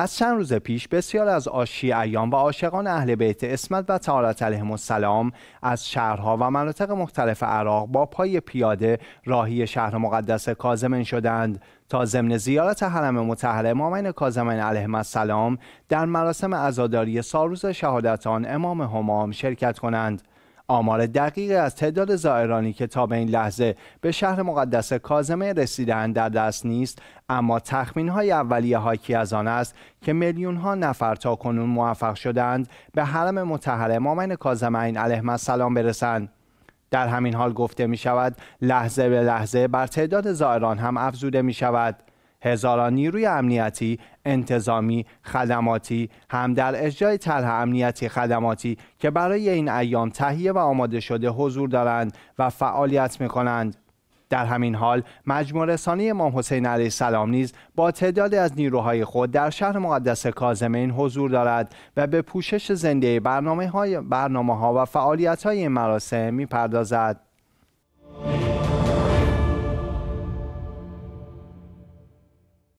از چند روز پیش بسیار از آشیعیان و عاشقان اهل بیت اسمت و تعالت علیهم السلام از شهرها و مناطق مختلف عراق با پای پیاده راهی شهر مقدس کازمین شدند تا ضمن زیارت حرم مطهر امامین کاظمین علیه السلام در مراسم عزاداری سالروز شهادتان امام همام شرکت کنند آمار دقیق از تعداد زائرانی که تا به این لحظه به شهر مقدس کازمه رسیدن در دست نیست اما تخمین های اولیه حاکی از آن است که میلیون ها نفر تا کنون موفق شدند به حرم متحر امامین این علیه السلام برسند در همین حال گفته می شود لحظه به لحظه بر تعداد زائران هم افزوده می شود هزاران نیروی امنیتی، انتظامی، خدماتی هم در اجرای طرح امنیتی خدماتی که برای این ایام تهیه و آماده شده حضور دارند و فعالیت می کنند. در همین حال مجموع رسانی امام حسین علیه السلام نیز با تعدادی از نیروهای خود در شهر مقدس کازمین حضور دارد و به پوشش زنده برنامه, های برنامه ها و فعالیت های این مراسم می پردازد.